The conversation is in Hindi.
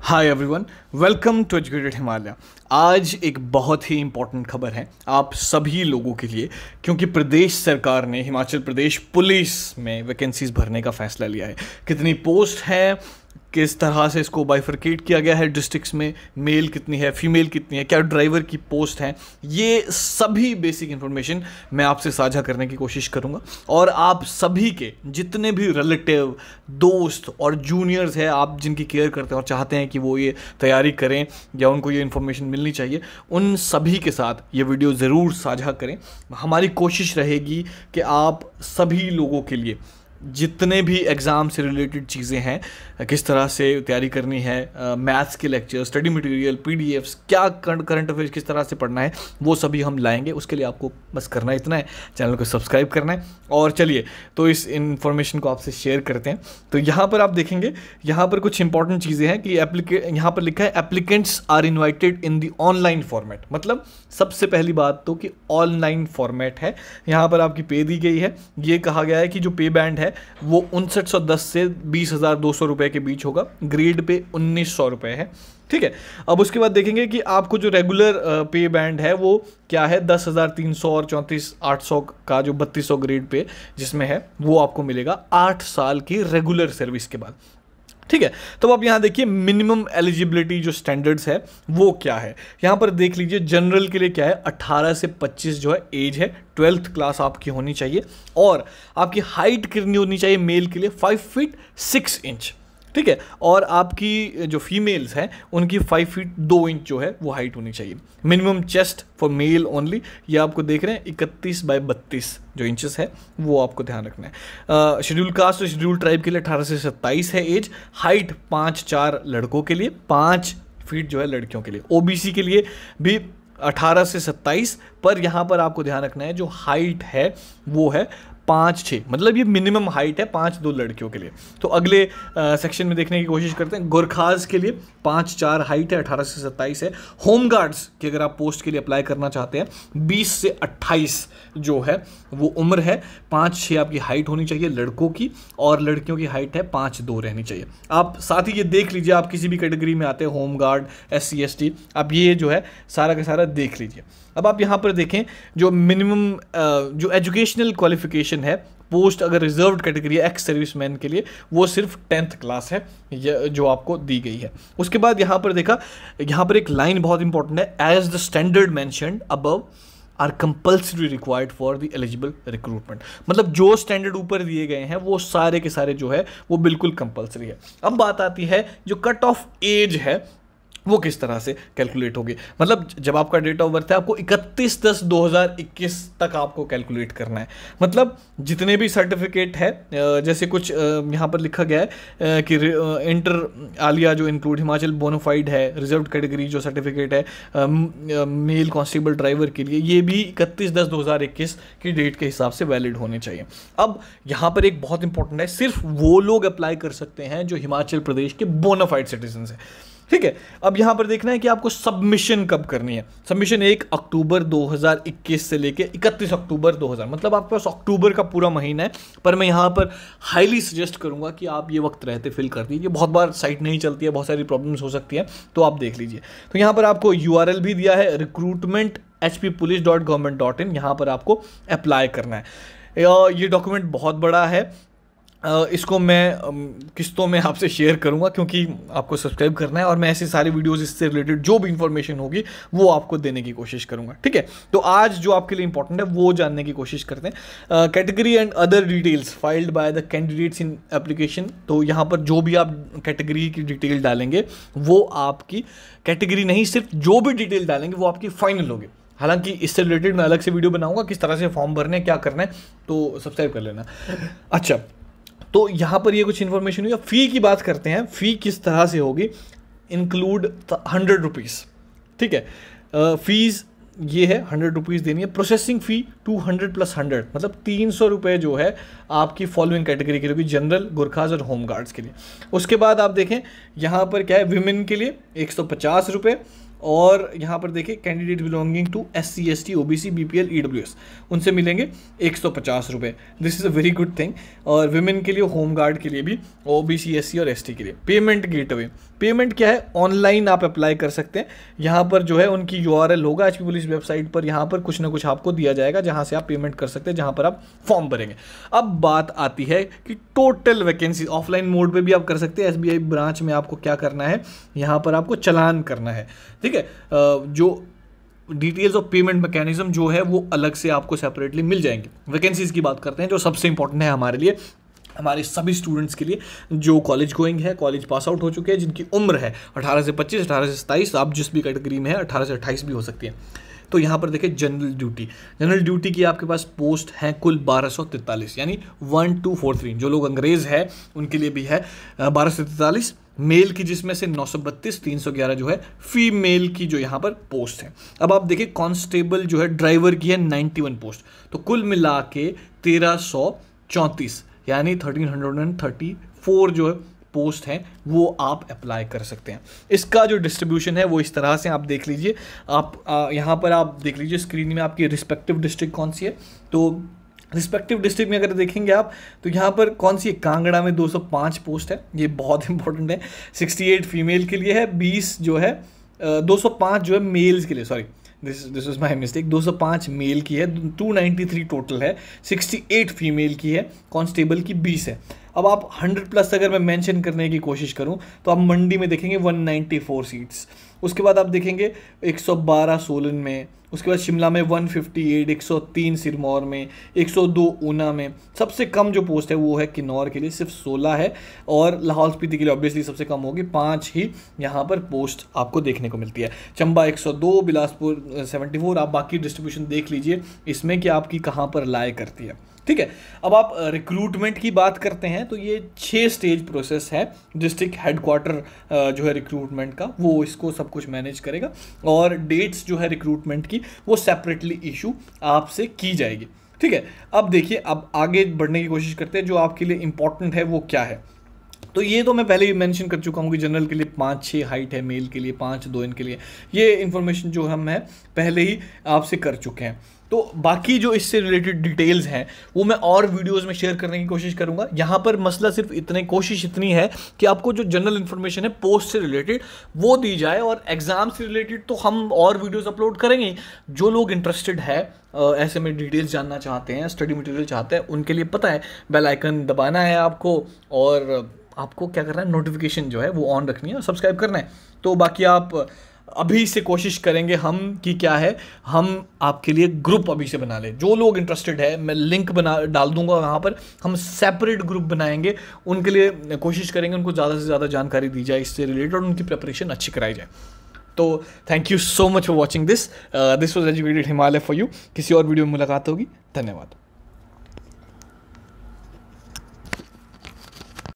Hi everyone, welcome to Educated Himalaya. आज एक बहुत ही इंपॉर्टेंट खबर है आप सभी लोगों के लिए क्योंकि प्रदेश सरकार ने हिमाचल प्रदेश पुलिस में वैकेंसीज भरने का फैसला लिया है कितनी पोस्ट है किस तरह से इसको बाइफर्केट किया गया है डिस्ट्रिक्ट्स में मेल कितनी है फीमेल कितनी है क्या ड्राइवर की पोस्ट है ये सभी बेसिक इन्फॉर्मेशन मैं आपसे साझा करने की कोशिश करूँगा और आप सभी के जितने भी रिलेटिव दोस्त और जूनियर्स हैं आप जिनकी केयर करते हैं और चाहते हैं कि वो ये तैयारी करें या उनको ये इन्फॉर्मेशन मिलनी चाहिए उन सभी के साथ ये वीडियो ज़रूर साझा करें हमारी कोशिश रहेगी कि आप सभी लोगों के लिए जितने भी एग्ज़ाम से रिलेटेड चीज़ें हैं किस तरह से तैयारी करनी है मैथ्स के लेक्चर स्टडी मटेरियल पीडीएफ्स क्या करंट अफेयर्स किस तरह से पढ़ना है वो सभी हम लाएंगे उसके लिए आपको बस करना इतना है चैनल को सब्सक्राइब करना है और चलिए तो इस इन्फॉर्मेशन को आपसे शेयर करते हैं तो यहाँ पर आप देखेंगे यहाँ पर कुछ इंपॉर्टेंट चीज़ें हैं कि एप्लीके यहाँ पर लिखा है applicants are invited in the online format मतलब सबसे पहली बात तो कि ऑनलाइन फॉर्मेट है यहाँ पर आपकी पे दी गई है ये कहा गया है कि जो पे बैंड है है वो उनसठ सौ दस से बीस हज़ार दो सौ रुपये के बीच होगा ग्रेड पे उन्नीस सौ रुपये है ठीक है अब उसके बाद देखेंगे कि आपको जो रेगुलर पे बैंड है वो क्या है दस हज़ार तीन सौ और चौंतीस आठ सौ का जो बत्तीस सौ ग्रेड पे जिसमें है वो आपको मिलेगा आठ साल की रेगुलर सर्विस के बाद ठीक है तो अब यहाँ देखिए मिनिमम एलिजिबिलिटी जो स्टैंडर्ड्स है वो क्या है यहाँ पर देख लीजिए जनरल के लिए क्या है 18 से 25 जो है एज है ट्वेल्थ क्लास आपकी होनी चाहिए और आपकी हाइट कितनी होनी चाहिए मेल के लिए 5 फीट 6 इंच ठीक है और आपकी जो फीमेल्स हैं उनकी फाइव फीट दो इंच जो है वो हाइट होनी चाहिए minimum chest for male only ये आपको देख रहे हैं इकतीस बाय बत्तीस जो इंचेस है वो आपको ध्यान रखना है शेड्यूल कास्ट और शेड्यूल ट्राइब के लिए अठारह से सत्ताईस है एज हाइट पाँच चार लड़कों के लिए पाँच फीट जो है लड़कियों के लिए ओ के लिए भी 18 से 27 पर यहाँ पर आपको ध्यान रखना है जो हाइट है वो है पाँच छः मतलब ये मिनिमम हाइट है पाँच दो लड़कियों के लिए तो अगले सेक्शन में देखने की कोशिश करते हैं गोरखाज के लिए पाँच चार हाइट है अठारह से सत्ताईस है होम गार्ड्स की अगर आप पोस्ट के लिए अप्लाई करना चाहते हैं बीस से अट्ठाईस जो है वो उम्र है पाँच छः आपकी हाइट होनी चाहिए लड़कों की और लड़कियों की हाइट है पाँच दो रहनी चाहिए आप साथ ही ये देख लीजिए आप किसी भी कैटेगरी में आते हैं होम गार्ड एस सी आप ये जो है सारा का सारा देख लीजिए अब आप यहाँ पर देखें जो मिनिमम जो एजुकेशनल क्वालिफिकेशन सेक्शन है पोस्ट अगर reserve category ex service man के लिए वो सिर्फ टेंथ क्लास है जो आपको दी गई है उसके बाद यहाँ पर देखा यहाँ पर एक लाइन बहुत इंपॉर्टेंट है as the standard mention above are compulsory required for the eligible recruitment मतलब जो स्टैंडर्ड ऊपर दिए गए हैं वो सारे के सारे जो है वो बिल्कुल कंपल्सरी है अब बात आती है जो कट ऑफ एज है वो किस तरह से कैलकुलेट होगी मतलब जब आपका डेट ऑफ बर्थ है आपको 31 दस 2021 तक आपको कैलकुलेट करना है मतलब जितने भी सर्टिफिकेट है जैसे कुछ यहाँ पर लिखा गया है कि इंटर आलिया जो इंक्लूड हिमाचल बोनोफाइड है रिजर्व कैटेगरी जो सर्टिफिकेट है मेल कॉन्स्टेबल ड्राइवर के लिए ये भी इकतीस दस दो की डेट के हिसाब से वैलिड होने चाहिए अब यहाँ पर एक बहुत इंपॉर्टेंट है सिर्फ वो लोग अप्लाई कर सकते हैं जो हिमाचल प्रदेश के बोनाफाइड सिटीजन हैं ठीक है अब यहाँ पर देखना है कि आपको सबमिशन कब करनी है सबमिशन एक अक्टूबर 2021 से लेके 31 अक्टूबर 2000 मतलब आपके पास अक्टूबर का पूरा महीना है पर मैं यहाँ पर हाईली सजेस्ट करूँगा कि आप ये वक्त रहते फिल कर दीजिए बहुत बार साइट नहीं चलती है बहुत सारी प्रॉब्लम्स हो सकती है तो आप देख लीजिए तो यहाँ पर आपको यू भी दिया है recruitment H P police dot government dot in यहाँ पर आपको अप्लाई करना है ये डॉक्यूमेंट बहुत बड़ा है इसको मैं किस्तों में आपसे शेयर करूंगा क्योंकि आपको सब्सक्राइब करना है और मैं ऐसे सारे वीडियोस इससे रिलेटेड जो भी इन्फॉर्मेशन होगी वो आपको देने की कोशिश करूंगा ठीक है तो आज जो आपके लिए इंपॉर्टेंट है वो जानने की कोशिश करते हैं category and other details filled by the candidates in application तो यहाँ पर जो भी आप कैटेगरी की डिटेल डालेंगे वो आपकी कैटेगरी नहीं सिर्फ जो भी डिटेल डालेंगे वो आपकी फाइनल होगी हालांकि इससे रिलेटेड मैं अलग से वीडियो बनाऊंगा किस तरह से फॉर्म भरने क्या करना है तो सब्सक्राइब कर लेना अच्छा तो यहाँ पर ये कुछ इन्फॉर्मेशन हुई फ़ी की बात करते हैं फ़ी किस तरह से होगी इंक्लूड हंड्रेड रुपीज़ ठीक है फ़ीस ये है हंड्रेड रुपीज़ देनी है processing fee two hundred plus hundred मतलब तीन सौ रुपये जो है आपकी फॉलोइंग कैटेगरी के लिए जनरल गुरखाज और होम गार्ड्स के लिए उसके बाद आप देखें यहाँ पर क्या है वीमेन के लिए एक सौ पचास रुपये और यहाँ पर देखिए candidate belonging to S C S T O B C B P L E W S उनसे मिलेंगे एक सौ पचास रुपये this is a very good thing और वुमेन के लिए होम गार्ड के लिए भी ओ बी सी एस सी और एस टी के लिए पेमेंट गेट अवे पेमेंट क्या है ऑनलाइन आप अप्लाई कर सकते हैं यहाँ पर जो है उनकी यू आर एल होगा एच पी पुलिस वेबसाइट पर यहाँ पर कुछ ना कुछ आपको दिया जाएगा जहाँ से आप पेमेंट कर सकते हैं जहाँ पर आप फॉर्म भरेंगे अब बात आती है कि टोटल वैकेंसी ऑफलाइन मोड पर भी आप कर सकते हैं एस बी आई ब्रांच में आपको क्या करना है यहाँ पर आपको चलान करना है ठीक है जो डिटेल्स ऑफ पेमेंट मैकेनिज्म जो है वो अलग से आपको सेपरेटली मिल जाएंगे वैकेंसीज़ की बात करते हैं जो सबसे इंपॉर्टेंट है हमारे लिए हमारे सभी स्टूडेंट्स के लिए जो कॉलेज गोइंग है कॉलेज पास आउट हो चुके हैं जिनकी उम्र है अठारह से पच्चीस अठारह से सताईस आप जिस भी कैटेगरी में है अठारह से 28 भी हो सकती है तो यहाँ पर देखें जनरल ड्यूटी जनरल ड्यूटी की आपके पास पोस्ट हैं कुल बारह यानी वन टू फोर थ्री जो लोग अंग्रेज़ है उनके लिए भी है बारह मेल की जिसमें से नौ सौ बत्तीस तीन सौ ग्यारह जो है फीमेल की जो यहाँ पर पोस्ट है अब आप देखिए कांस्टेबल जो है ड्राइवर की है नाइन्टी वन पोस्ट तो कुल मिला के तेरह सौ चौंतीस यानी thirteen hundred and thirty four जो है पोस्ट हैं वो आप अप्लाई कर सकते हैं इसका जो डिस्ट्रीब्यूशन है वो इस तरह से आप देख लीजिए आप यहाँ पर आप देख लीजिए स्क्रीन में आपकी रिस्पेक्टिव डिस्ट्रिक्ट कौन सी है तो रिस्पेक्टिव डिस्ट्रिक्ट में अगर देखेंगे आप तो यहाँ पर कौन सी है कांगड़ा में 205 पोस्ट है ये बहुत इंपॉर्टेंट है 68 फीमेल के लिए है 20 जो है 205 जो है मेल्स के लिए sorry this this is my mistake 205 male की है 293 टोटल है 68 फीमेल की है कांस्टेबल की 20 है अब आप 100 प्लस अगर मैं मेंशन करने की कोशिश करूं तो आप मंडी में देखेंगे 194 सीट्स उसके बाद आप देखेंगे 112 सोलन में उसके बाद शिमला में 158, 103 सिरमौर में 102 ऊना में सबसे कम जो पोस्ट है वो है किन्नौर के लिए सिर्फ 16 है और लाहौल स्पीति के लिए ऑब्वियसली सबसे कम होगी पाँच ही यहाँ पर पोस्ट आपको देखने को मिलती है चंबा 102 बिलासपुर 74 आप बाकी डिस्ट्रीब्यूशन देख लीजिए इसमें कि आपकी कहाँ पर लाए करती है ठीक है अब आप रिक्रूटमेंट की बात करते हैं तो ये छः स्टेज प्रोसेस है डिस्ट्रिक्ट हेडक्वार्टर जो है रिक्रूटमेंट का वो इसको सब कुछ मैनेज करेगा और डेट्स जो है रिक्रूटमेंट की वो सेपरेटली इशू आपसे की जाएगी ठीक है अब देखिए अब आगे बढ़ने की कोशिश करते हैं जो आपके लिए इंपॉर्टेंट है वो क्या है तो ये तो मैं पहले ही मेंशन कर चुका हूँ कि जनरल के लिए पाँच छः हाइट है मेल के लिए पाँच दो इनके लिए ये इन्फॉर्मेशन जो हम है पहले ही आपसे कर चुके हैं तो बाकी जो इससे रिलेटेड डिटेल्स हैं वो मैं और वीडियोस में शेयर करने की कोशिश करूँगा यहाँ पर मसला सिर्फ इतने कोशिश इतनी है कि आपको जो जनरल इन्फॉर्मेशन है पोस्ट से रिलेटेड वो दी जाए और एग्ज़ाम से रिलेटेड तो हम और वीडियोस अपलोड करेंगे जो लोग इंटरेस्टेड है ऐसे में डिटेल्स जानना चाहते हैं स्टडी मटेरियल चाहते हैं उनके लिए पता है बेलाइकन दबाना है आपको और आपको क्या करना है नोटिफिकेशन जो है वो ऑन रखनी है और सब्सक्राइब करना है तो बाकी आप अभी से कोशिश करेंगे हम कि क्या है हम आपके लिए ग्रुप अभी से बना लें जो लोग इंटरेस्टेड है मैं लिंक बना डाल दूंगा वहाँ पर हम सेपरेट ग्रुप बनाएंगे उनके लिए कोशिश करेंगे उनको ज़्यादा से ज़्यादा जानकारी दी जाए इससे रिलेटेड उनकी प्रिपरेशन अच्छी कराई जाए तो thank you so much for watching this this was educated Himalaya for you किसी और वीडियो में मुलाकात होगी धन्यवाद